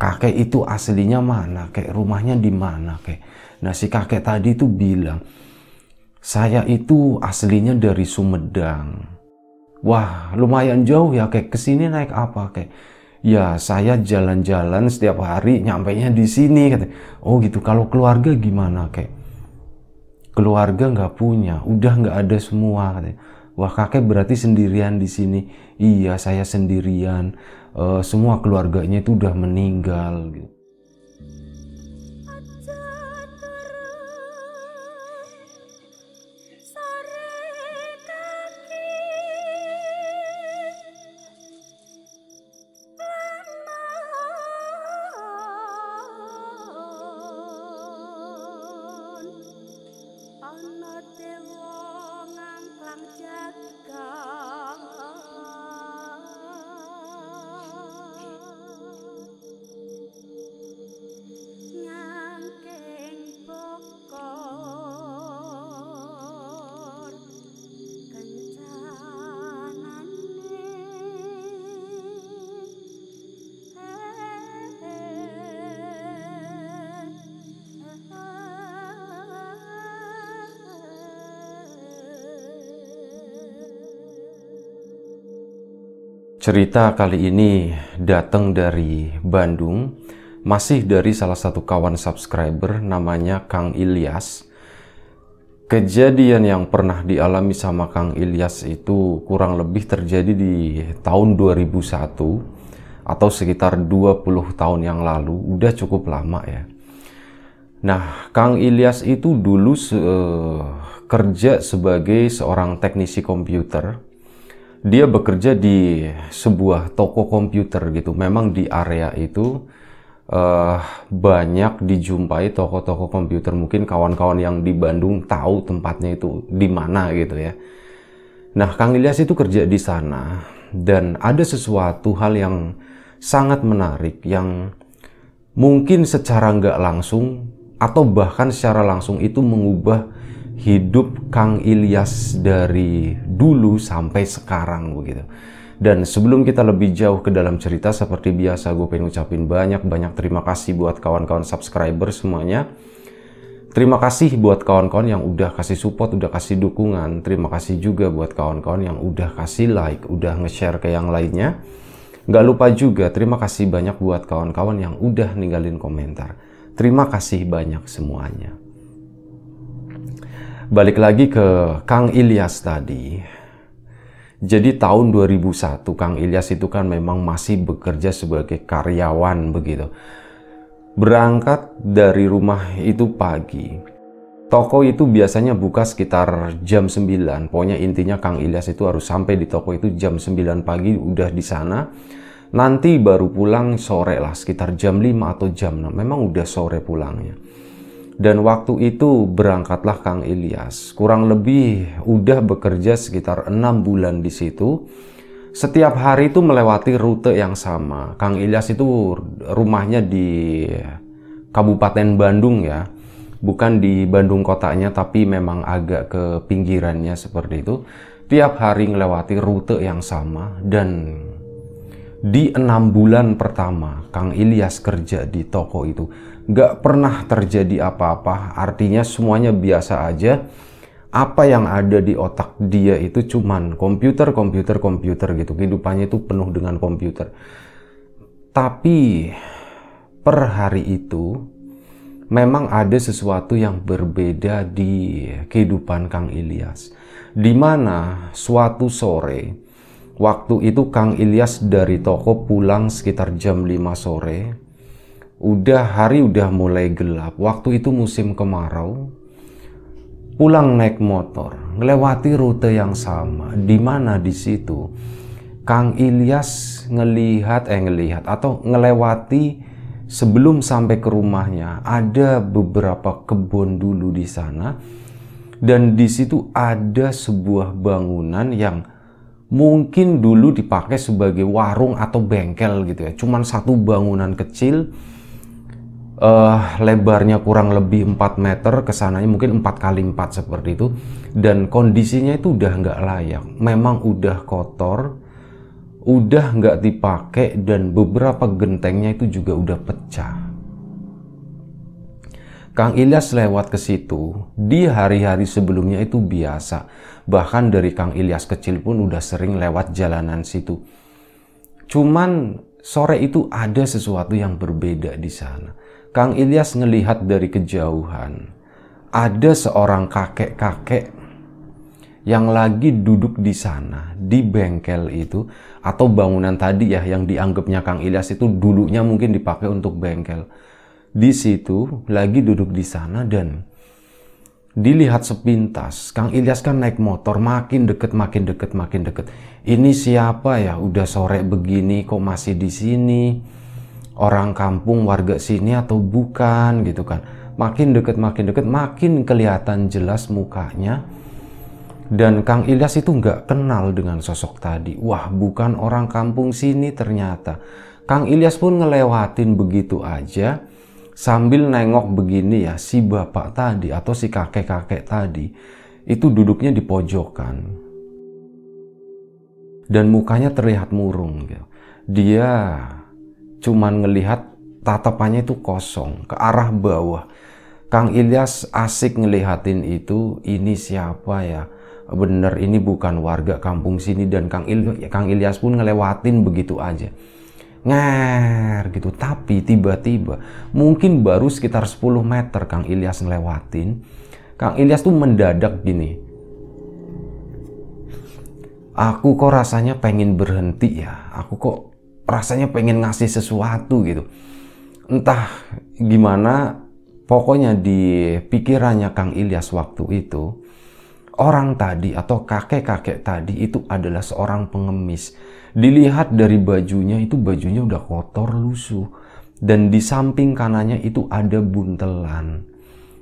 kakek itu aslinya mana kayak rumahnya di mana kayak nah si kakek tadi itu bilang saya itu aslinya dari Sumedang wah lumayan jauh ya kayak kesini naik apa kayak ya saya jalan-jalan setiap hari nyampe nya di sini kata oh gitu kalau keluarga gimana kayak keluarga nggak punya udah nggak ada semua katanya Wah kakek berarti sendirian di sini. Iya saya sendirian. E, semua keluarganya itu udah meninggal. Gitu. Cerita kali ini datang dari Bandung, masih dari salah satu kawan subscriber namanya Kang Ilyas. Kejadian yang pernah dialami sama Kang Ilyas itu kurang lebih terjadi di tahun 2001 atau sekitar 20 tahun yang lalu, udah cukup lama ya. Nah, Kang Ilyas itu dulu se eh, kerja sebagai seorang teknisi komputer dia bekerja di sebuah toko komputer gitu. Memang di area itu uh, banyak dijumpai toko-toko komputer. Mungkin kawan-kawan yang di Bandung tahu tempatnya itu di mana gitu ya. Nah, Kang Ilyas itu kerja di sana dan ada sesuatu hal yang sangat menarik yang mungkin secara nggak langsung atau bahkan secara langsung itu mengubah hidup Kang Ilyas dari dulu sampai sekarang begitu. Dan sebelum kita lebih jauh ke dalam cerita, seperti biasa gue pengen ucapin banyak-banyak terima kasih buat kawan-kawan subscriber semuanya. Terima kasih buat kawan-kawan yang udah kasih support, udah kasih dukungan. Terima kasih juga buat kawan-kawan yang udah kasih like, udah nge-share ke yang lainnya. Gak lupa juga terima kasih banyak buat kawan-kawan yang udah ninggalin komentar. Terima kasih banyak semuanya balik lagi ke Kang Ilyas tadi. Jadi tahun 2001 Kang Ilyas itu kan memang masih bekerja sebagai karyawan begitu. Berangkat dari rumah itu pagi. Toko itu biasanya buka sekitar jam 9. Pokoknya intinya Kang Ilyas itu harus sampai di toko itu jam 9 pagi udah di sana. Nanti baru pulang sore lah sekitar jam 5 atau jam 6. Memang udah sore pulangnya. Dan waktu itu berangkatlah Kang Ilyas. Kurang lebih udah bekerja sekitar enam bulan di situ. Setiap hari itu melewati rute yang sama. Kang Ilyas itu rumahnya di Kabupaten Bandung ya. Bukan di Bandung kotanya tapi memang agak ke pinggirannya seperti itu. Tiap hari melewati rute yang sama dan di enam bulan pertama Kang Ilyas kerja di toko itu nggak pernah terjadi apa-apa, artinya semuanya biasa aja. Apa yang ada di otak dia itu cuman komputer, komputer, komputer gitu. Kehidupannya itu penuh dengan komputer. Tapi per hari itu memang ada sesuatu yang berbeda di kehidupan Kang Ilyas. Di mana suatu sore, waktu itu Kang Ilyas dari toko pulang sekitar jam 5 sore, udah hari udah mulai gelap. Waktu itu musim kemarau. Pulang naik motor, melewati rute yang sama. Di mana di situ Kang Ilyas ngelihat eh ngelihat atau ngelewati sebelum sampai ke rumahnya ada beberapa kebun dulu di sana dan di situ ada sebuah bangunan yang mungkin dulu dipakai sebagai warung atau bengkel gitu ya. Cuman satu bangunan kecil uh, lebarnya kurang lebih 4 meter, kesananya mungkin 4 kali 4 seperti itu, dan kondisinya itu udah nggak layak, memang udah kotor, udah nggak dipakai, dan beberapa gentengnya itu juga udah pecah. Kang Ilyas lewat ke situ, di hari-hari sebelumnya itu biasa. Bahkan dari Kang Ilyas kecil pun udah sering lewat jalanan situ. Cuman sore itu ada sesuatu yang berbeda di sana Kang Ilyas ngelihat dari kejauhan ada seorang kakek-kakek yang lagi duduk di sana di bengkel itu atau bangunan tadi ya yang dianggapnya Kang Ilyas itu dulunya mungkin dipakai untuk bengkel. Di situ lagi duduk di sana dan dilihat sepintas Kang Ilyas kan naik motor makin deket makin deket makin deket. Ini siapa ya? Udah sore begini kok masih di sini? orang kampung warga sini atau bukan gitu kan makin deket makin deket makin kelihatan jelas mukanya dan Kang Ilyas itu nggak kenal dengan sosok tadi. Wah, bukan orang kampung sini ternyata. Kang Ilyas pun ngelewatin begitu aja sambil nengok begini ya si bapak tadi atau si kakek-kakek tadi itu duduknya di pojokan. Dan mukanya terlihat murung gitu. Dia cuman ngelihat tatapannya itu kosong ke arah bawah. Kang Ilyas asik ngelihatin itu, ini siapa ya? Bener ini bukan warga kampung sini dan Kang, Il Kang Ilyas pun ngelewatin begitu aja. Ngar gitu, tapi tiba-tiba mungkin baru sekitar 10 meter Kang Ilyas ngelewatin. Kang Ilyas tuh mendadak gini. Aku kok rasanya pengen berhenti ya. Aku kok rasanya pengen ngasih sesuatu gitu. Entah gimana, pokoknya di pikirannya Kang Ilyas waktu itu, orang tadi atau kakek-kakek tadi itu adalah seorang pengemis. Dilihat dari bajunya itu bajunya udah kotor lusuh. Dan di samping kanannya itu ada buntelan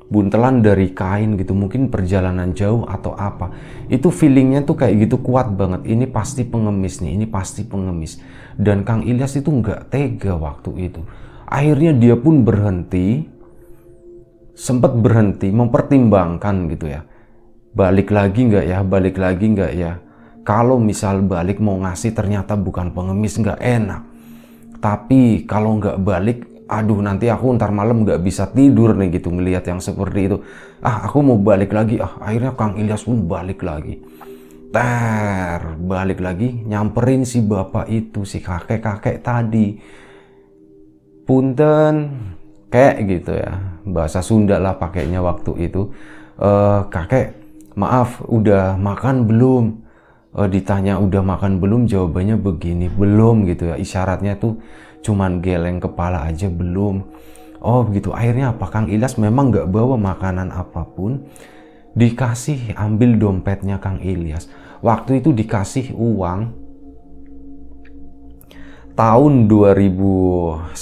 buntelan dari kain gitu mungkin perjalanan jauh atau apa itu feelingnya tuh kayak gitu kuat banget ini pasti pengemis nih ini pasti pengemis dan Kang Ilyas itu nggak tega waktu itu akhirnya dia pun berhenti sempat berhenti mempertimbangkan gitu ya balik lagi nggak ya balik lagi nggak ya kalau misal balik mau ngasih ternyata bukan pengemis nggak enak tapi kalau nggak balik aduh nanti aku ntar malam nggak bisa tidur nih gitu ngelihat yang seperti itu ah aku mau balik lagi ah akhirnya Kang Ilyas pun balik lagi ter balik lagi nyamperin si bapak itu si kakek kakek tadi punten kayak gitu ya bahasa Sunda lah pakainya waktu itu e, kakek maaf udah makan belum e, ditanya udah makan belum jawabannya begini belum gitu ya isyaratnya tuh cuman geleng kepala aja belum oh begitu akhirnya apa Kang Ilas memang nggak bawa makanan apapun dikasih ambil dompetnya Kang Ilyas. Waktu itu dikasih uang tahun 2001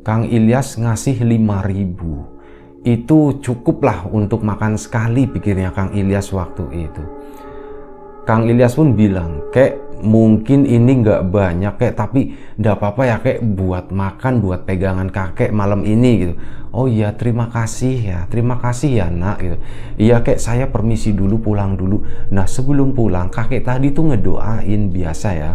Kang Ilyas ngasih 5000 itu cukuplah untuk makan sekali pikirnya Kang Ilyas waktu itu Kang Ilyas pun bilang kek mungkin ini nggak banyak kayak tapi nggak apa-apa ya kayak buat makan buat pegangan kakek malam ini gitu oh iya terima kasih ya terima kasih ya nak gitu iya kayak saya permisi dulu pulang dulu nah sebelum pulang kakek tadi tuh ngedoain biasa ya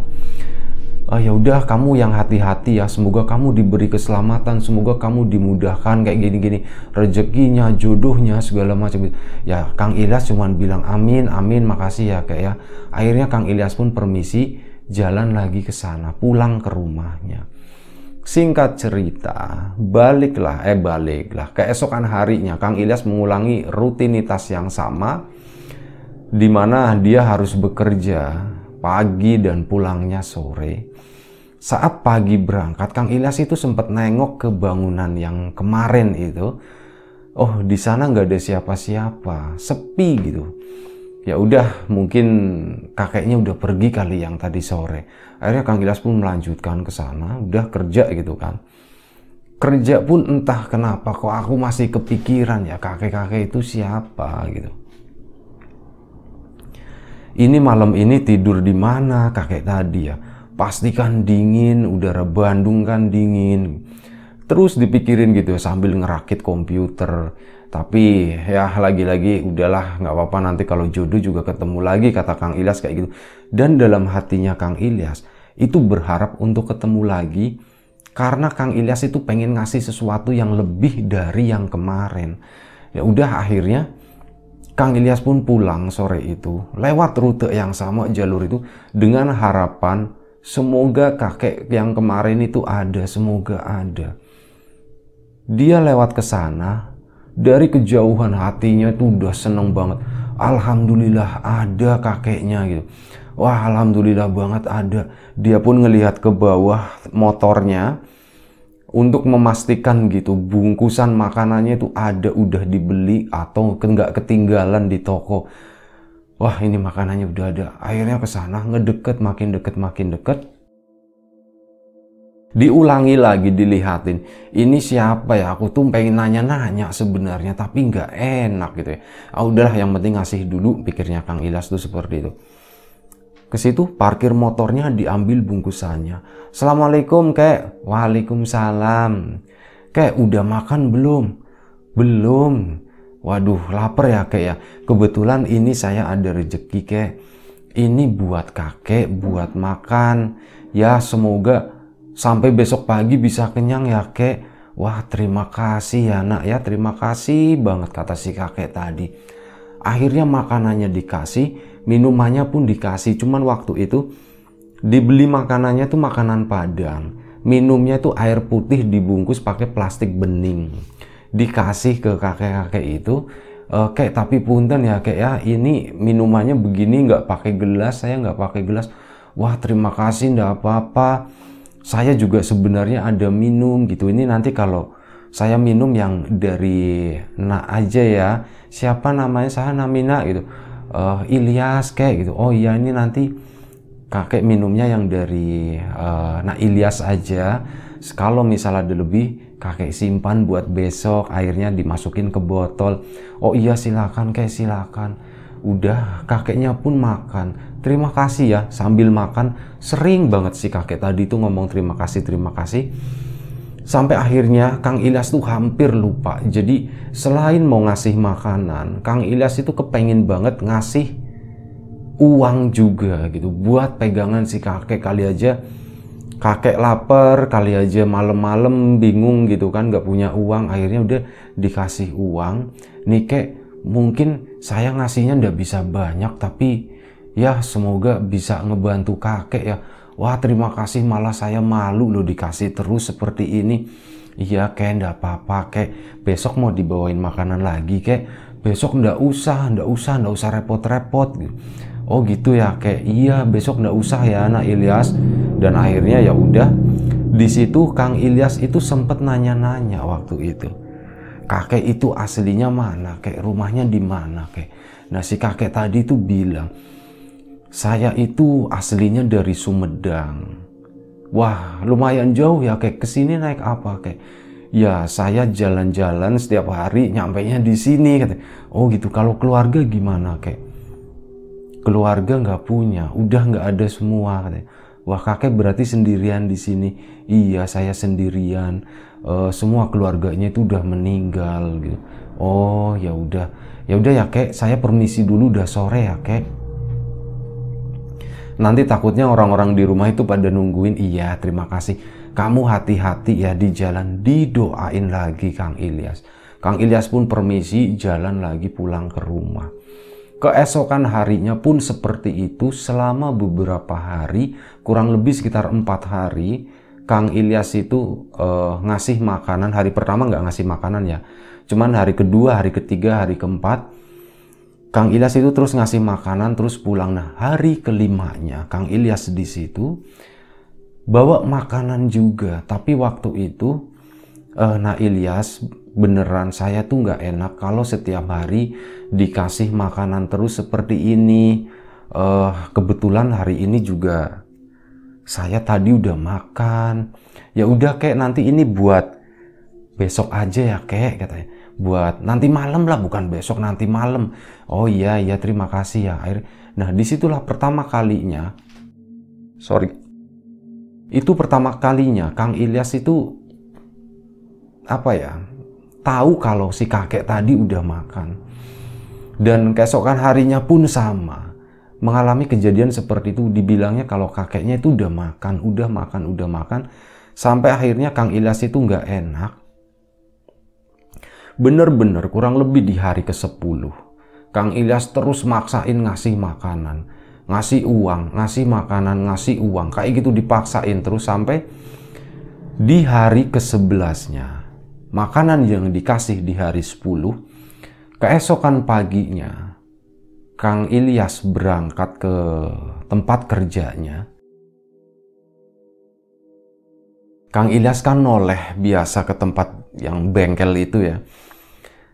ah ya udah kamu yang hati-hati ya semoga kamu diberi keselamatan semoga kamu dimudahkan kayak gini-gini rezekinya jodohnya segala macam ya Kang Ilyas cuman bilang amin amin makasih ya kayak ya akhirnya Kang Ilyas pun permisi jalan lagi ke sana pulang ke rumahnya singkat cerita baliklah eh baliklah keesokan harinya Kang Ilyas mengulangi rutinitas yang sama di mana dia harus bekerja pagi dan pulangnya sore saat pagi berangkat Kang Ilyas itu sempat nengok ke bangunan yang kemarin itu oh di sana nggak ada siapa-siapa sepi gitu ya udah mungkin kakeknya udah pergi kali yang tadi sore akhirnya Kang Ilyas pun melanjutkan ke sana udah kerja gitu kan kerja pun entah kenapa kok aku masih kepikiran ya kakek-kakek itu siapa gitu ini malam ini tidur di mana kakek tadi ya pastikan dingin, udara Bandung kan dingin. Terus dipikirin gitu ya, sambil ngerakit komputer. Tapi ya lagi-lagi udahlah nggak apa-apa nanti kalau jodoh juga ketemu lagi kata Kang Ilyas kayak gitu. Dan dalam hatinya Kang Ilyas itu berharap untuk ketemu lagi karena Kang Ilyas itu pengen ngasih sesuatu yang lebih dari yang kemarin. Ya udah akhirnya Kang Ilyas pun pulang sore itu lewat rute yang sama jalur itu dengan harapan Semoga kakek yang kemarin itu ada, semoga ada. Dia lewat ke sana, dari kejauhan hatinya itu udah seneng banget. Alhamdulillah ada kakeknya gitu. Wah alhamdulillah banget ada. Dia pun ngelihat ke bawah motornya untuk memastikan gitu bungkusan makanannya itu ada udah dibeli atau nggak ketinggalan di toko wah ini makanannya udah ada akhirnya ke sana ngedeket makin deket makin deket diulangi lagi dilihatin ini siapa ya aku tuh pengen nanya-nanya sebenarnya tapi nggak enak gitu ya ah udahlah yang penting ngasih dulu pikirnya Kang Ilas tuh seperti itu ke situ parkir motornya diambil bungkusannya Assalamualaikum kek Waalaikumsalam kek udah makan belum belum Waduh, lapar ya kek ya. Kebetulan ini saya ada rejeki kek. Ini buat kakek, buat makan. Ya semoga sampai besok pagi bisa kenyang ya kek. Wah terima kasih ya nak ya, terima kasih banget kata si kakek tadi. Akhirnya makanannya dikasih, minumannya pun dikasih. Cuman waktu itu dibeli makanannya tuh makanan padang. Minumnya tuh air putih dibungkus pakai plastik bening dikasih ke kakek-kakek itu uh, eh, kayak tapi punten ya kayak ya ini minumannya begini nggak pakai gelas saya nggak pakai gelas wah terima kasih ndak apa-apa saya juga sebenarnya ada minum gitu ini nanti kalau saya minum yang dari nak aja ya siapa namanya saya Namina gitu uh, Ilyas kayak gitu oh iya ini nanti kakek minumnya yang dari uh, Nah Ilyas aja kalau misalnya ada lebih kakek simpan buat besok akhirnya dimasukin ke botol oh iya silakan kayak silakan udah kakeknya pun makan terima kasih ya sambil makan sering banget si kakek tadi tuh ngomong terima kasih terima kasih sampai akhirnya Kang Ilyas tuh hampir lupa jadi selain mau ngasih makanan Kang Ilyas itu kepengen banget ngasih uang juga gitu buat pegangan si kakek kali aja kakek lapar kali aja malam-malam bingung gitu kan nggak punya uang akhirnya udah dikasih uang nih kek mungkin saya ngasihnya ndak bisa banyak tapi ya semoga bisa ngebantu kakek ya wah terima kasih malah saya malu loh dikasih terus seperti ini iya kek ndak apa-apa kek besok mau dibawain makanan lagi kek besok ndak usah ndak usah ndak usah repot-repot gitu -repot oh gitu ya kayak iya besok nggak usah ya anak Ilyas dan akhirnya ya udah di situ Kang Ilyas itu sempet nanya-nanya waktu itu kakek itu aslinya mana kayak rumahnya di mana kayak nah si kakek tadi itu bilang saya itu aslinya dari Sumedang wah lumayan jauh ya kayak kesini naik apa kayak ya saya jalan-jalan setiap hari nyampe nya di sini kata oh gitu kalau keluarga gimana kayak keluarga nggak punya, udah nggak ada semua Wah kakek berarti sendirian di sini. Iya saya sendirian. E, semua keluarganya itu udah meninggal gitu. Oh ya udah, ya udah ya kek. Saya permisi dulu udah sore ya kek. Nanti takutnya orang-orang di rumah itu pada nungguin. Iya terima kasih. Kamu hati-hati ya di jalan. Didoain lagi Kang Ilyas. Kang Ilyas pun permisi jalan lagi pulang ke rumah. Keesokan harinya pun seperti itu selama beberapa hari, kurang lebih sekitar empat hari, Kang Ilyas itu uh, ngasih makanan. Hari pertama nggak ngasih makanan ya, cuman hari kedua, hari ketiga, hari keempat, Kang Ilyas itu terus ngasih makanan, terus pulang. Nah, hari kelimanya Kang Ilyas di situ bawa makanan juga, tapi waktu itu uh, Nah Ilyas beneran saya tuh nggak enak kalau setiap hari dikasih makanan terus seperti ini. Uh, kebetulan hari ini juga saya tadi udah makan. Ya udah kayak nanti ini buat besok aja ya kek katanya. Buat nanti malam lah bukan besok nanti malam. Oh iya iya terima kasih ya. Air. Nah disitulah pertama kalinya. Sorry. Itu pertama kalinya Kang Ilyas itu apa ya tahu kalau si kakek tadi udah makan. Dan keesokan harinya pun sama. Mengalami kejadian seperti itu dibilangnya kalau kakeknya itu udah makan, udah makan, udah makan. Sampai akhirnya Kang Ilyas itu nggak enak. Bener-bener kurang lebih di hari ke-10. Kang Ilyas terus maksain ngasih makanan. Ngasih uang, ngasih makanan, ngasih uang. Kayak gitu dipaksain terus sampai di hari ke-11-nya makanan yang dikasih di hari 10, keesokan paginya Kang Ilyas berangkat ke tempat kerjanya. Kang Ilyas kan noleh biasa ke tempat yang bengkel itu ya.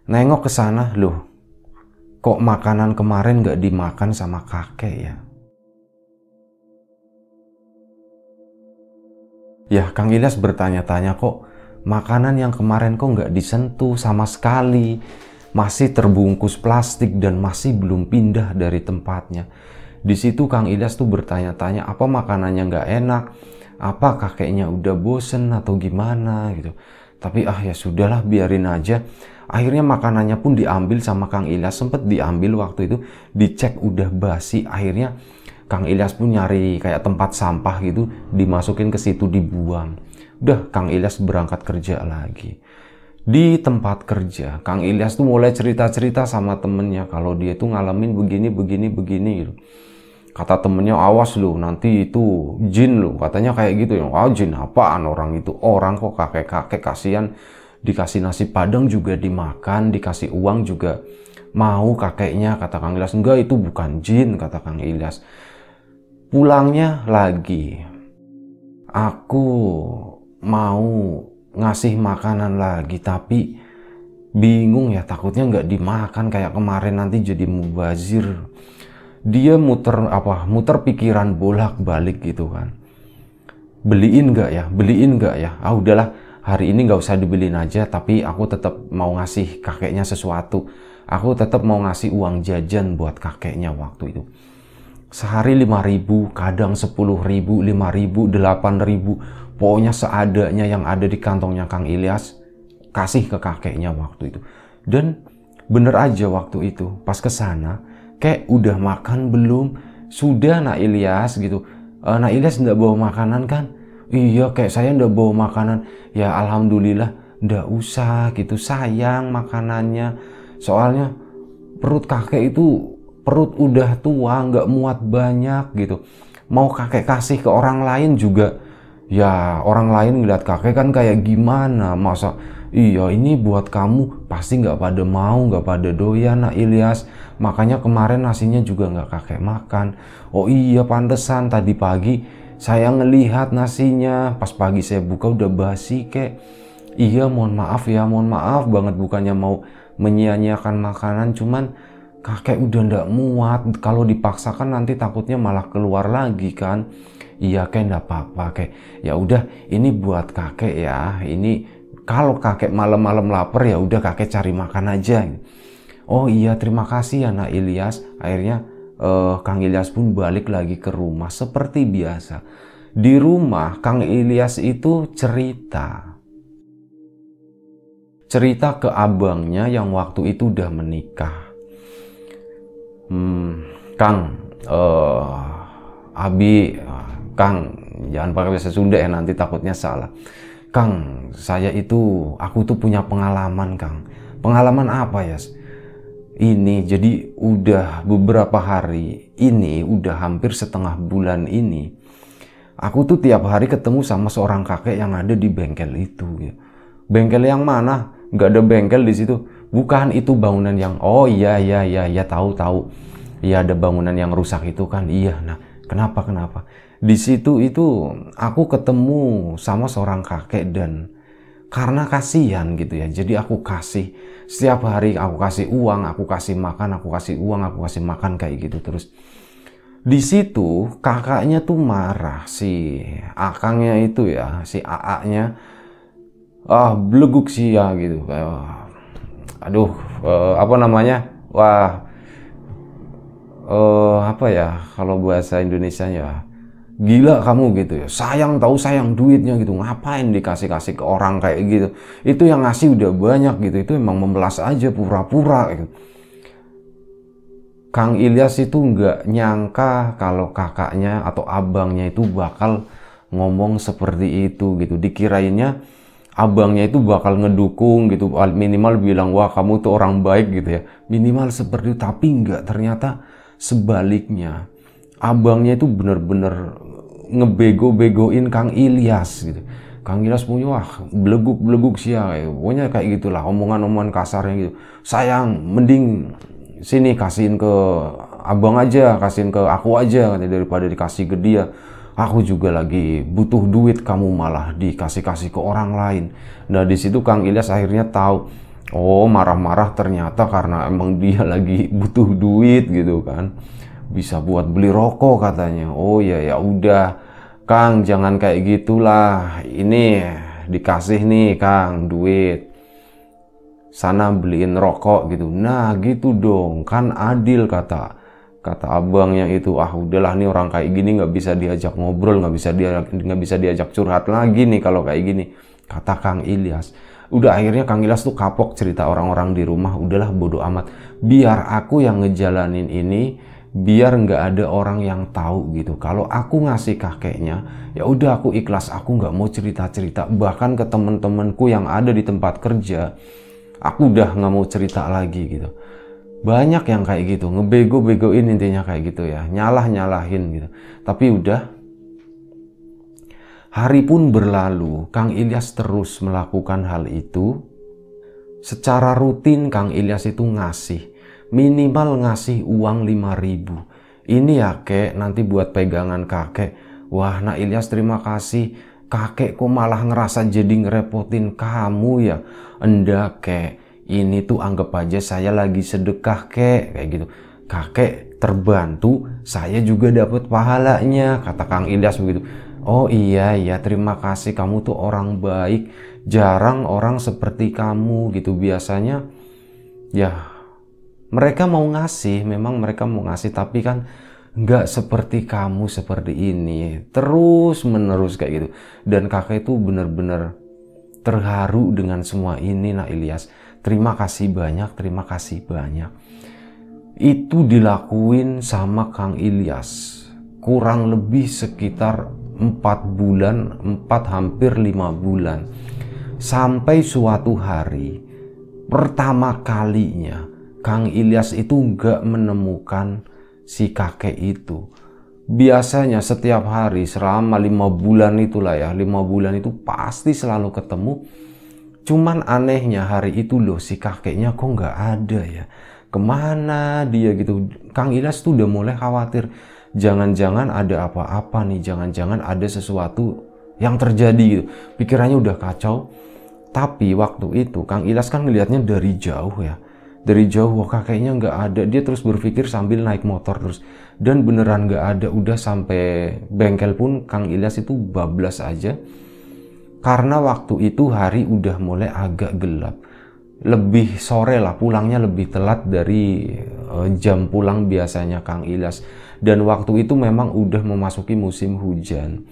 Nengok ke sana, loh. Kok makanan kemarin gak dimakan sama kakek ya? Ya, Kang Ilyas bertanya-tanya kok makanan yang kemarin kok nggak disentuh sama sekali, masih terbungkus plastik dan masih belum pindah dari tempatnya. Di situ Kang Ilyas tuh bertanya-tanya apa makanannya nggak enak, apa kakeknya udah bosen atau gimana gitu. Tapi ah ya sudahlah biarin aja. Akhirnya makanannya pun diambil sama Kang Ilyas, sempet diambil waktu itu, dicek udah basi. Akhirnya Kang Ilyas pun nyari kayak tempat sampah gitu, dimasukin ke situ dibuang udah Kang Ilyas berangkat kerja lagi. Di tempat kerja, Kang Ilyas tuh mulai cerita-cerita sama temennya kalau dia tuh ngalamin begini, begini, begini gitu. Kata temennya awas lu nanti itu jin lu katanya kayak gitu ya. wah jin apaan orang itu orang kok kakek-kakek kasihan dikasih nasi padang juga dimakan, dikasih uang juga mau kakeknya kata Kang Ilyas enggak itu bukan jin kata Kang Ilyas pulangnya lagi aku mau ngasih makanan lagi tapi bingung ya takutnya nggak dimakan kayak kemarin nanti jadi mubazir dia muter apa muter pikiran bolak balik gitu kan beliin nggak ya beliin nggak ya ah udahlah hari ini nggak usah dibeliin aja tapi aku tetap mau ngasih kakeknya sesuatu aku tetap mau ngasih uang jajan buat kakeknya waktu itu sehari 5000 kadang 10.000 5.000 8.000 pokoknya seadanya yang ada di kantongnya Kang Ilyas kasih ke kakeknya waktu itu dan bener aja waktu itu pas kesana kayak udah makan belum sudah nak Ilyas gitu e, nak Ilyas ndak bawa makanan kan iya kayak saya ndak bawa makanan ya alhamdulillah ndak usah gitu sayang makanannya soalnya perut kakek itu perut udah tua nggak muat banyak gitu mau kakek kasih ke orang lain juga ya orang lain ngeliat kakek kan kayak gimana masa iya ini buat kamu pasti nggak pada mau nggak pada doyan nak Ilyas makanya kemarin nasinya juga nggak kakek makan oh iya pantesan tadi pagi saya ngelihat nasinya pas pagi saya buka udah basi kek iya mohon maaf ya mohon maaf banget bukannya mau menyia-nyiakan makanan cuman kakek udah ndak muat kalau dipaksakan nanti takutnya malah keluar lagi kan iya kayak nggak apa-apa kek ya udah ini buat kakek ya ini kalau kakek malam-malam lapar ya udah kakek cari makan aja oh iya terima kasih ya nak Ilyas akhirnya eh, Kang Ilyas pun balik lagi ke rumah seperti biasa di rumah Kang Ilyas itu cerita cerita ke abangnya yang waktu itu udah menikah hmm, Kang eh, Abi Kang, jangan pakai bahasa Sunda ya nanti takutnya salah. Kang, saya itu aku tuh punya pengalaman, Kang. Pengalaman apa ya? Ini jadi udah beberapa hari ini, udah hampir setengah bulan ini. Aku tuh tiap hari ketemu sama seorang kakek yang ada di bengkel itu. Ya. Bengkel yang mana? Gak ada bengkel di situ. Bukan itu bangunan yang oh iya iya iya iya tahu tahu. Iya ada bangunan yang rusak itu kan. Iya. Nah, kenapa kenapa? di situ itu aku ketemu sama seorang kakek dan karena kasihan gitu ya jadi aku kasih setiap hari aku kasih uang aku kasih makan aku kasih uang aku kasih makan kayak gitu terus di situ kakaknya tuh marah si akangnya itu ya si aa-nya ah beleguk sih ya gitu aduh eh, apa namanya wah eh, apa ya kalau bahasa Indonesia ya gila kamu gitu ya sayang tahu sayang duitnya gitu ngapain dikasih kasih ke orang kayak gitu itu yang ngasih udah banyak gitu itu emang membelas aja pura-pura gitu. Kang Ilyas itu nggak nyangka kalau kakaknya atau abangnya itu bakal ngomong seperti itu gitu dikirainnya abangnya itu bakal ngedukung gitu minimal bilang wah kamu tuh orang baik gitu ya minimal seperti itu tapi nggak ternyata sebaliknya abangnya itu bener-bener ngebego-begoin Kang Ilyas gitu. Kang Ilyas punya wah beleguk-beleguk sih ya, pokoknya kayak gitulah omongan-omongan kasar yang gitu. Sayang, mending sini kasihin ke abang aja, kasihin ke aku aja katanya daripada dikasih ke dia. Aku juga lagi butuh duit, kamu malah dikasih-kasih ke orang lain. Nah di situ Kang Ilyas akhirnya tahu, oh marah-marah ternyata karena emang dia lagi butuh duit gitu kan bisa buat beli rokok katanya. Oh ya ya udah. Kang jangan kayak gitulah. Ini dikasih nih Kang duit. Sana beliin rokok gitu. Nah gitu dong. Kan adil kata kata abangnya itu ah udahlah nih orang kayak gini nggak bisa diajak ngobrol nggak bisa dia nggak bisa diajak curhat lagi nih kalau kayak gini kata Kang Ilyas udah akhirnya Kang Ilyas tuh kapok cerita orang-orang di rumah udahlah bodoh amat biar aku yang ngejalanin ini biar nggak ada orang yang tahu gitu. Kalau aku ngasih kakeknya, ya udah aku ikhlas, aku nggak mau cerita-cerita. Bahkan ke temen temanku yang ada di tempat kerja, aku udah nggak mau cerita lagi gitu. Banyak yang kayak gitu, ngebego-begoin intinya kayak gitu ya, nyalah-nyalahin gitu. Tapi udah, hari pun berlalu, Kang Ilyas terus melakukan hal itu. Secara rutin Kang Ilyas itu ngasih minimal ngasih uang 5000 ini ya kek nanti buat pegangan kakek wah nah Ilyas terima kasih kakek kok malah ngerasa jadi ngerepotin kamu ya endak kek ini tuh anggap aja saya lagi sedekah kek kayak gitu kakek terbantu saya juga dapat pahalanya kata Kang Ilyas begitu oh iya iya terima kasih kamu tuh orang baik jarang orang seperti kamu gitu biasanya ya mereka mau ngasih memang mereka mau ngasih tapi kan nggak seperti kamu seperti ini terus menerus kayak gitu dan kakek itu bener-bener terharu dengan semua ini Nak Ilyas terima kasih banyak terima kasih banyak itu dilakuin sama Kang Ilyas kurang lebih sekitar 4 bulan 4 hampir 5 bulan sampai suatu hari pertama kalinya Kang Ilyas itu gak menemukan si kakek itu. Biasanya setiap hari selama lima bulan itulah ya, lima bulan itu pasti selalu ketemu. Cuman anehnya hari itu loh si kakeknya kok nggak ada ya. Kemana dia gitu. Kang Ilyas tuh udah mulai khawatir. Jangan-jangan ada apa-apa nih, jangan-jangan ada sesuatu yang terjadi gitu. Pikirannya udah kacau. Tapi waktu itu Kang Ilyas kan ngelihatnya dari jauh ya dari jauh wah kakeknya nggak ada dia terus berpikir sambil naik motor terus dan beneran nggak ada udah sampai bengkel pun Kang Ilyas itu bablas aja karena waktu itu hari udah mulai agak gelap lebih sore lah pulangnya lebih telat dari eh, jam pulang biasanya Kang Ilyas dan waktu itu memang udah memasuki musim hujan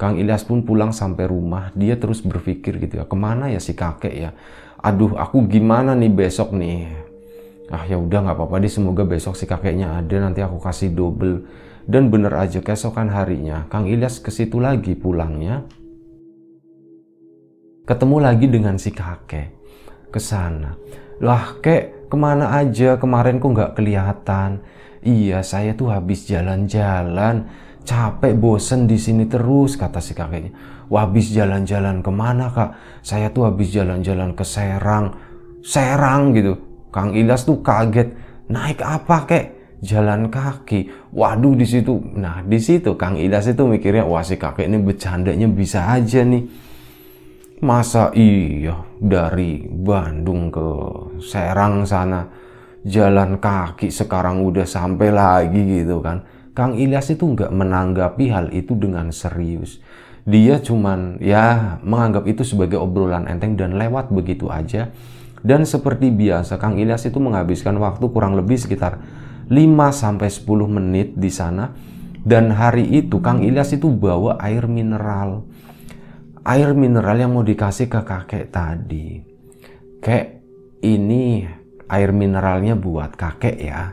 Kang Ilyas pun pulang sampai rumah dia terus berpikir gitu ya kemana ya si kakek ya aduh aku gimana nih besok nih ah ya udah nggak apa-apa deh semoga besok si kakeknya ada nanti aku kasih double dan bener aja keesokan harinya Kang Ilyas ke situ lagi pulangnya ketemu lagi dengan si kakek ke sana lah kek kemana aja kemarin kok nggak kelihatan iya saya tuh habis jalan-jalan capek bosen di sini terus kata si kakeknya Wah habis jalan-jalan kemana kak? Saya tuh habis jalan-jalan ke Serang. Serang gitu. Kang Ilas tuh kaget. Naik apa kek? Jalan kaki. Waduh di situ. Nah di situ Kang Ilas itu mikirnya wah si kakek ini bercandanya bisa aja nih. Masa iya dari Bandung ke Serang sana jalan kaki sekarang udah sampai lagi gitu kan. Kang Ilyas itu nggak menanggapi hal itu dengan serius dia cuman ya menganggap itu sebagai obrolan enteng dan lewat begitu aja. Dan seperti biasa Kang Ilyas itu menghabiskan waktu kurang lebih sekitar 5 sampai 10 menit di sana dan hari itu Kang Ilyas itu bawa air mineral. Air mineral yang mau dikasih ke kakek tadi. Kek, ini air mineralnya buat kakek ya.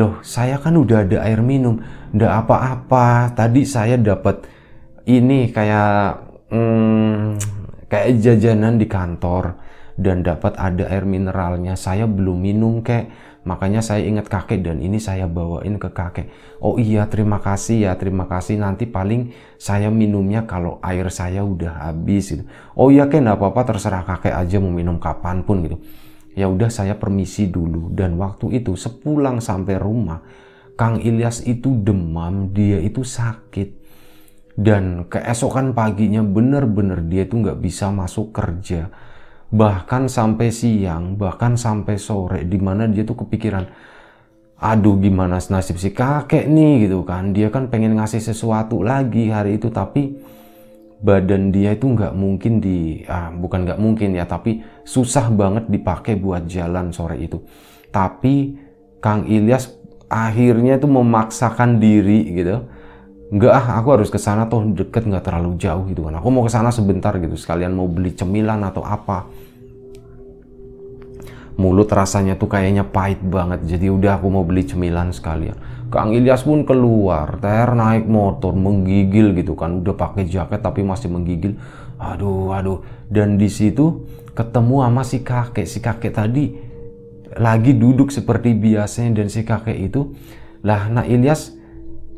Loh, saya kan udah ada air minum. Ndak apa-apa. Tadi saya dapat ini kayak hmm, kayak jajanan di kantor dan dapat ada air mineralnya saya belum minum kek makanya saya ingat kakek dan ini saya bawain ke kakek oh iya terima kasih ya terima kasih nanti paling saya minumnya kalau air saya udah habis gitu oh iya kek nggak apa-apa terserah kakek aja mau minum kapanpun gitu ya udah saya permisi dulu dan waktu itu sepulang sampai rumah Kang Ilyas itu demam dia itu sakit dan keesokan paginya bener-bener dia itu nggak bisa masuk kerja bahkan sampai siang bahkan sampai sore dimana dia tuh kepikiran aduh gimana nasib si kakek nih gitu kan dia kan pengen ngasih sesuatu lagi hari itu tapi badan dia itu nggak mungkin di ah, bukan nggak mungkin ya tapi susah banget dipakai buat jalan sore itu tapi Kang Ilyas akhirnya itu memaksakan diri gitu nggak ah aku harus ke sana toh deket nggak terlalu jauh gitu kan aku mau ke sana sebentar gitu sekalian mau beli cemilan atau apa mulut rasanya tuh kayaknya pahit banget jadi udah aku mau beli cemilan sekalian Kang Ilyas pun keluar ter naik motor menggigil gitu kan udah pakai jaket tapi masih menggigil aduh aduh dan di situ ketemu sama si kakek si kakek tadi lagi duduk seperti biasanya dan si kakek itu lah nah Ilyas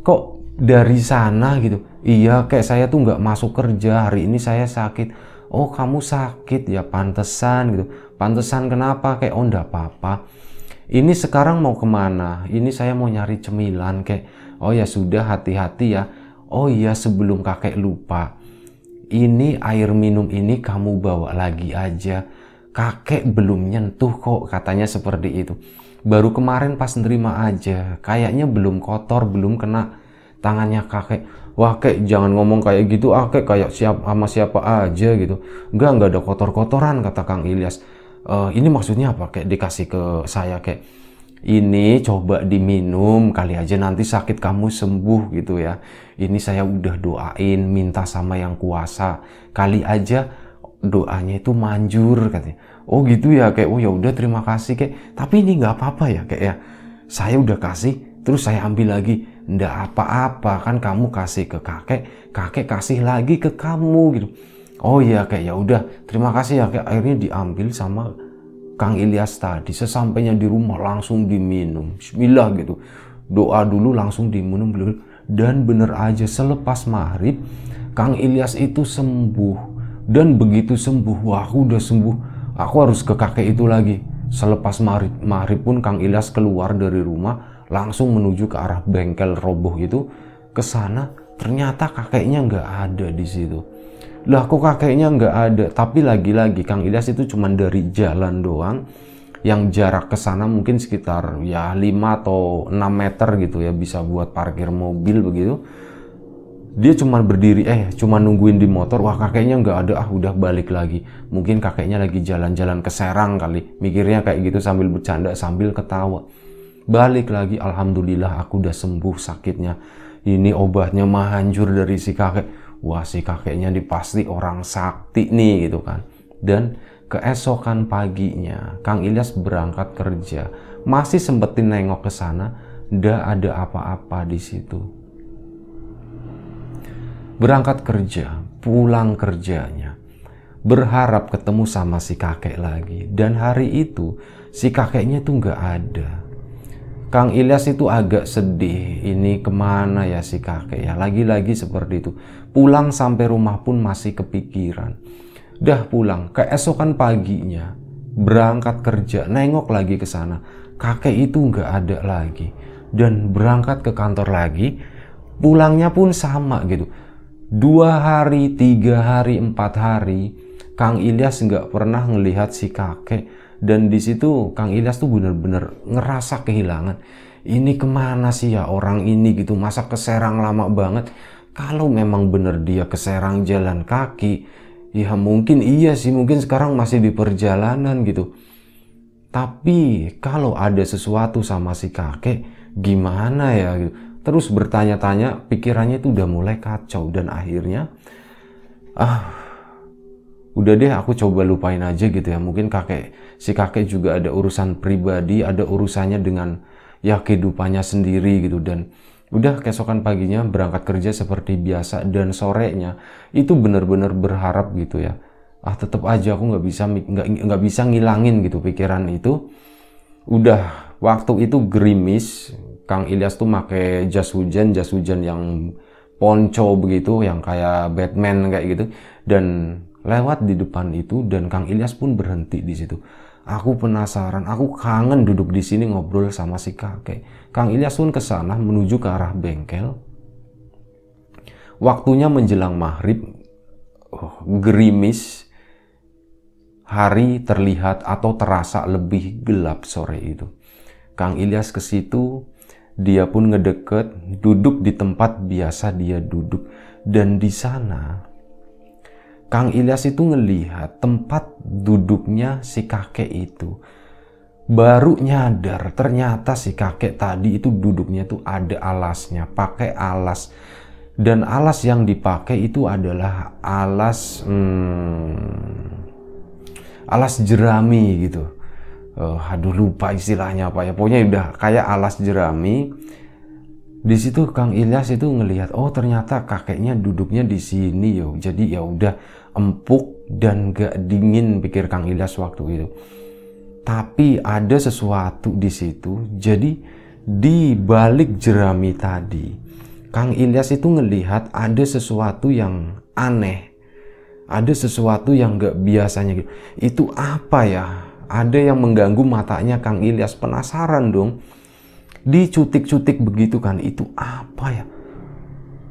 kok dari sana gitu iya kayak saya tuh nggak masuk kerja hari ini saya sakit oh kamu sakit ya pantesan gitu pantesan kenapa kayak oh nggak apa-apa ini sekarang mau kemana ini saya mau nyari cemilan kayak oh ya sudah hati-hati ya oh iya sebelum kakek lupa ini air minum ini kamu bawa lagi aja kakek belum nyentuh kok katanya seperti itu baru kemarin pas nerima aja kayaknya belum kotor belum kena tangannya kakek wah kek jangan ngomong kayak gitu ah kek kayak siap sama siapa aja gitu enggak enggak ada kotor-kotoran kata Kang Ilyas e, ini maksudnya apa kek dikasih ke saya kek ini coba diminum kali aja nanti sakit kamu sembuh gitu ya ini saya udah doain minta sama yang kuasa kali aja doanya itu manjur katanya oh gitu ya kayak oh ya udah terima kasih kayak tapi ini nggak apa-apa ya kayak ya saya udah kasih terus saya ambil lagi ndak apa-apa kan kamu kasih ke kakek kakek kasih lagi ke kamu gitu oh iya kayak ya udah terima kasih ya kayak akhirnya diambil sama Kang Ilyas tadi sesampainya di rumah langsung diminum Bismillah gitu doa dulu langsung diminum dulu dan bener aja selepas maghrib Kang Ilyas itu sembuh dan begitu sembuh wah aku udah sembuh aku harus ke kakek itu lagi selepas maghrib maghrib pun Kang Ilyas keluar dari rumah langsung menuju ke arah bengkel roboh itu ke sana ternyata kakeknya nggak ada di situ lah kok kakeknya nggak ada tapi lagi-lagi Kang Ilyas itu cuma dari jalan doang yang jarak ke sana mungkin sekitar ya 5 atau 6 meter gitu ya bisa buat parkir mobil begitu dia cuma berdiri eh cuma nungguin di motor wah kakeknya nggak ada ah udah balik lagi mungkin kakeknya lagi jalan-jalan ke Serang kali mikirnya kayak gitu sambil bercanda sambil ketawa balik lagi alhamdulillah aku udah sembuh sakitnya ini obatnya mah hancur dari si kakek wah si kakeknya dipasti orang sakti nih gitu kan dan keesokan paginya Kang Ilyas berangkat kerja masih sempetin nengok ke sana ndak ada apa-apa di situ berangkat kerja pulang kerjanya berharap ketemu sama si kakek lagi dan hari itu si kakeknya tuh nggak ada Kang Ilyas itu agak sedih. Ini kemana ya si kakek ya? Lagi-lagi seperti itu. Pulang sampai rumah pun masih kepikiran. Dah pulang, keesokan paginya berangkat kerja, nengok lagi ke sana. Kakek itu nggak ada lagi dan berangkat ke kantor lagi. Pulangnya pun sama gitu. Dua hari, tiga hari, empat hari, Kang Ilyas nggak pernah ngelihat si kakek dan di situ Kang Ilyas tuh bener-bener ngerasa kehilangan ini kemana sih ya orang ini gitu masa keserang lama banget kalau memang bener dia keserang jalan kaki ya mungkin iya sih mungkin sekarang masih di perjalanan gitu tapi kalau ada sesuatu sama si kakek gimana ya gitu terus bertanya-tanya pikirannya itu udah mulai kacau dan akhirnya ah udah deh aku coba lupain aja gitu ya mungkin kakek si kakek juga ada urusan pribadi, ada urusannya dengan ya kehidupannya sendiri gitu dan udah keesokan paginya berangkat kerja seperti biasa dan sorenya itu bener-bener berharap gitu ya ah tetap aja aku nggak bisa nggak nggak bisa ngilangin gitu pikiran itu udah waktu itu gerimis Kang Ilyas tuh make jas hujan jas hujan yang ponco begitu yang kayak Batman kayak gitu dan lewat di depan itu dan Kang Ilyas pun berhenti di situ Aku penasaran, aku kangen duduk di sini ngobrol sama si kakek. Kang Ilyas pun ke sana menuju ke arah bengkel. Waktunya menjelang maghrib, oh, gerimis, hari terlihat atau terasa lebih gelap sore itu. Kang Ilyas ke situ, dia pun ngedeket, duduk di tempat biasa dia duduk. Dan di sana Kang Ilyas itu ngelihat tempat duduknya si kakek itu. Baru nyadar ternyata si kakek tadi itu duduknya tuh ada alasnya, pakai alas. Dan alas yang dipakai itu adalah alas hmm, alas jerami gitu. Uh, aduh lupa istilahnya apa ya. Pokoknya udah kayak alas jerami di situ Kang Ilyas itu ngelihat oh ternyata kakeknya duduknya di sini yo jadi ya udah empuk dan gak dingin pikir Kang Ilyas waktu itu. Tapi ada sesuatu di situ. Jadi di balik jerami tadi, Kang Ilyas itu ngelihat ada sesuatu yang aneh. Ada sesuatu yang gak biasanya gitu. Itu apa ya? Ada yang mengganggu matanya Kang Ilyas. Penasaran dong. Dicutik-cutik begitu kan. Itu apa ya?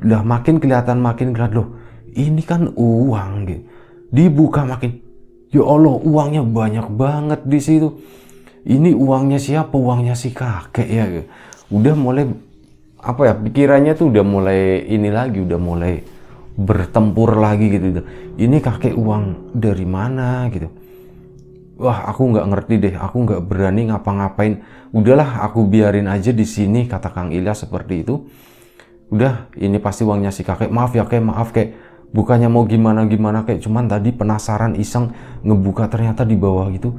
Udah makin kelihatan makin gelap loh ini kan uang gitu. Dibuka makin, ya Allah uangnya banyak banget di situ. Ini uangnya siapa? Uangnya si kakek ya. Gitu. Udah mulai apa ya pikirannya tuh udah mulai ini lagi udah mulai bertempur lagi gitu ini kakek uang dari mana gitu wah aku nggak ngerti deh aku nggak berani ngapa-ngapain udahlah aku biarin aja di sini kata Kang Ilya seperti itu udah ini pasti uangnya si kakek maaf ya kakek, maaf kek bukannya mau gimana-gimana kayak cuman tadi penasaran iseng ngebuka ternyata di bawah gitu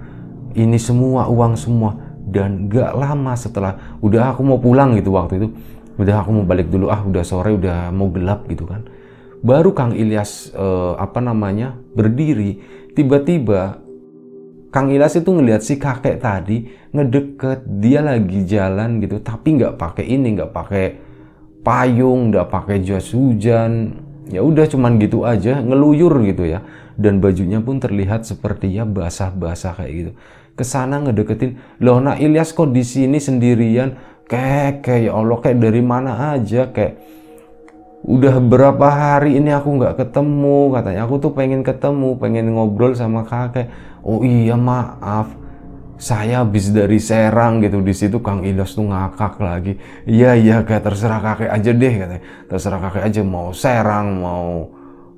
ini semua uang semua dan gak lama setelah udah aku mau pulang gitu waktu itu udah aku mau balik dulu ah udah sore udah mau gelap gitu kan baru Kang Ilyas eh, apa namanya berdiri tiba-tiba Kang Ilyas itu ngelihat si kakek tadi ngedeket dia lagi jalan gitu tapi nggak pakai ini nggak pakai payung nggak pakai jas hujan ya udah cuman gitu aja ngeluyur gitu ya dan bajunya pun terlihat seperti ya basah-basah kayak gitu kesana ngedeketin loh nah Ilyas kok di sini sendirian kek kayak ya Allah kayak dari mana aja kayak udah berapa hari ini aku nggak ketemu katanya aku tuh pengen ketemu pengen ngobrol sama kakek oh iya maaf saya habis dari Serang gitu di situ Kang Ilos tuh ngakak lagi iya iya kayak terserah kakek aja deh katanya terserah kakek aja mau Serang mau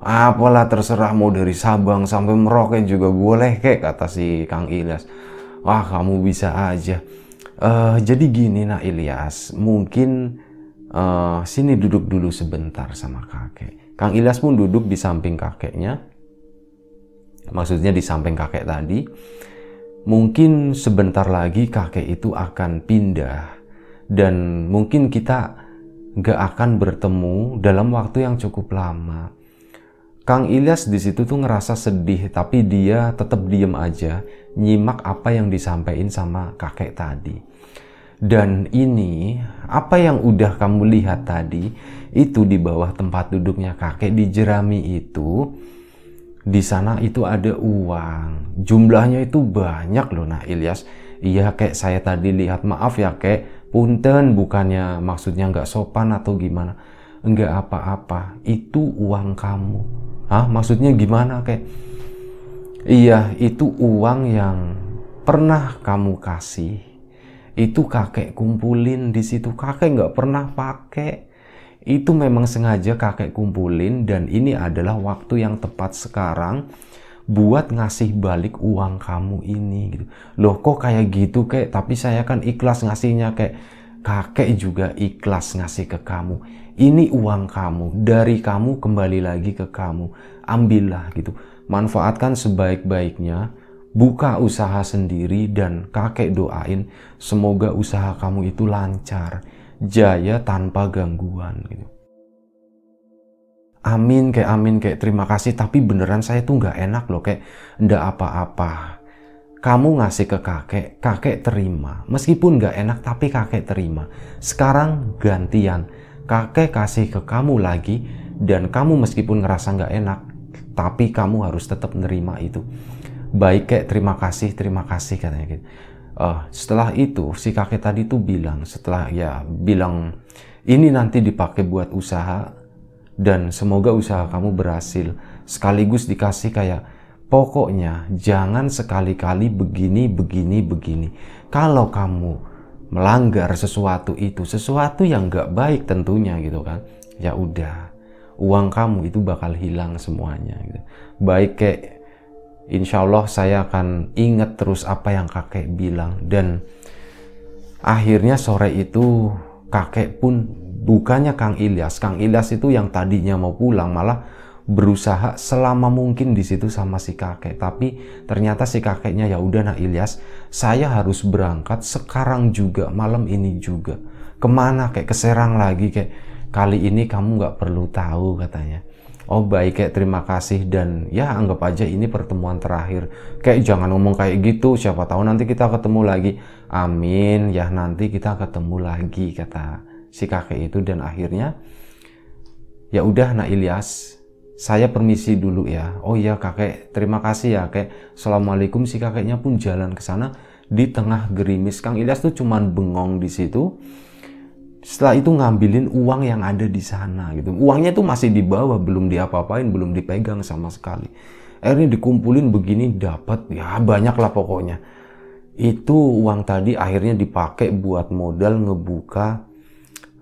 apalah terserah mau dari Sabang sampai Merauke juga boleh kayak kata si Kang Ilyas wah kamu bisa aja uh, jadi gini nak Ilyas mungkin uh, sini duduk dulu sebentar sama kakek Kang Ilyas pun duduk di samping kakeknya maksudnya di samping kakek tadi Mungkin sebentar lagi kakek itu akan pindah dan mungkin kita gak akan bertemu dalam waktu yang cukup lama. Kang Ilyas di situ tuh ngerasa sedih, tapi dia tetap diem aja, nyimak apa yang disampaikan sama kakek tadi. Dan ini, apa yang udah kamu lihat tadi, itu di bawah tempat duduknya kakek di jerami itu, di sana itu ada uang. Jumlahnya itu banyak loh nah Ilyas. Iya kayak saya tadi lihat maaf ya kayak Punten bukannya maksudnya nggak sopan atau gimana. Nggak apa-apa. Itu uang kamu. ah maksudnya gimana kayak Iya itu uang yang pernah kamu kasih. Itu kakek kumpulin di situ. Kakek nggak pernah pakai itu memang sengaja kakek kumpulin dan ini adalah waktu yang tepat sekarang buat ngasih balik uang kamu ini gitu. Loh kok kayak gitu kek, tapi saya kan ikhlas ngasihnya kek. Kakek juga ikhlas ngasih ke kamu. Ini uang kamu, dari kamu kembali lagi ke kamu. Ambillah gitu. Manfaatkan sebaik-baiknya, buka usaha sendiri dan kakek doain semoga usaha kamu itu lancar jaya tanpa gangguan gitu. Amin kayak amin kayak terima kasih tapi beneran saya tuh nggak enak loh kayak ndak apa-apa. Kamu ngasih ke kakek, kakek terima. Meskipun nggak enak tapi kakek terima. Sekarang gantian, kakek kasih ke kamu lagi dan kamu meskipun ngerasa nggak enak tapi kamu harus tetap nerima itu. Baik kayak terima kasih, terima kasih katanya gitu uh, setelah itu si kakek tadi tuh bilang setelah ya bilang ini nanti dipakai buat usaha dan semoga usaha kamu berhasil sekaligus dikasih kayak pokoknya jangan sekali-kali begini begini begini kalau kamu melanggar sesuatu itu sesuatu yang gak baik tentunya gitu kan ya udah uang kamu itu bakal hilang semuanya gitu. baik kayak insya Allah saya akan ingat terus apa yang kakek bilang dan akhirnya sore itu kakek pun bukannya Kang Ilyas Kang Ilyas itu yang tadinya mau pulang malah berusaha selama mungkin di situ sama si kakek tapi ternyata si kakeknya ya udah nak Ilyas saya harus berangkat sekarang juga malam ini juga kemana kayak keserang lagi kayak kali ini kamu nggak perlu tahu katanya oh baik kayak terima kasih dan ya anggap aja ini pertemuan terakhir kayak jangan ngomong kayak gitu siapa tahu nanti kita ketemu lagi amin ya nanti kita ketemu lagi kata si kakek itu dan akhirnya ya udah nak Ilyas saya permisi dulu ya oh ya kakek terima kasih ya kakek assalamualaikum si kakeknya pun jalan ke sana di tengah gerimis Kang Ilyas tuh cuman bengong di situ setelah itu ngambilin uang yang ada di sana gitu. Uangnya itu masih di bawah, belum diapa-apain, belum dipegang sama sekali. Akhirnya dikumpulin begini dapat ya banyak lah pokoknya. Itu uang tadi akhirnya dipakai buat modal ngebuka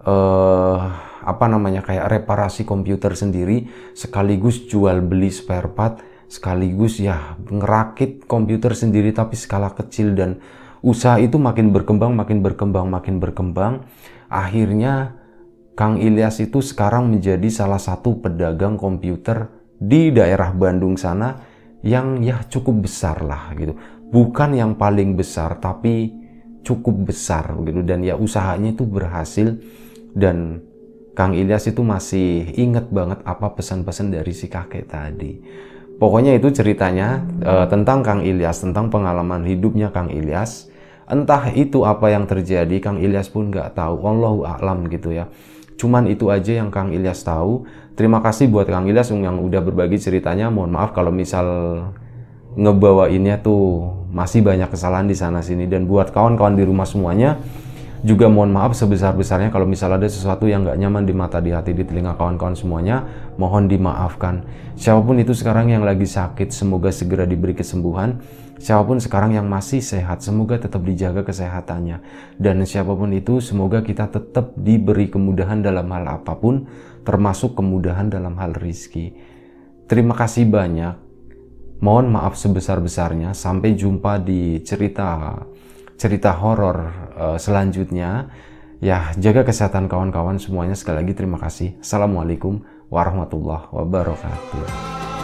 eh apa namanya kayak reparasi komputer sendiri sekaligus jual beli spare part sekaligus ya ngerakit komputer sendiri tapi skala kecil dan usaha itu makin berkembang makin berkembang makin berkembang akhirnya Kang Ilyas itu sekarang menjadi salah satu pedagang komputer di daerah Bandung sana yang ya cukup besar lah gitu. Bukan yang paling besar tapi cukup besar gitu dan ya usahanya itu berhasil dan Kang Ilyas itu masih inget banget apa pesan-pesan dari si kakek tadi. Pokoknya itu ceritanya uh, tentang Kang Ilyas, tentang pengalaman hidupnya Kang Ilyas entah itu apa yang terjadi Kang Ilyas pun nggak tahu Allahu a'lam gitu ya cuman itu aja yang Kang Ilyas tahu terima kasih buat Kang Ilyas yang udah berbagi ceritanya mohon maaf kalau misal ngebawainnya tuh masih banyak kesalahan di sana sini dan buat kawan-kawan di rumah semuanya juga mohon maaf sebesar-besarnya kalau misal ada sesuatu yang nggak nyaman di mata, di hati, di telinga kawan-kawan semuanya, mohon dimaafkan. Siapapun itu sekarang yang lagi sakit, semoga segera diberi kesembuhan siapapun sekarang yang masih sehat, semoga tetap dijaga kesehatannya. Dan siapapun itu, semoga kita tetap diberi kemudahan dalam hal apapun, termasuk kemudahan dalam hal rizki. Terima kasih banyak. Mohon maaf sebesar-besarnya. Sampai jumpa di cerita cerita horor uh, selanjutnya. Ya, jaga kesehatan kawan-kawan semuanya. Sekali lagi terima kasih. Assalamualaikum warahmatullahi wabarakatuh.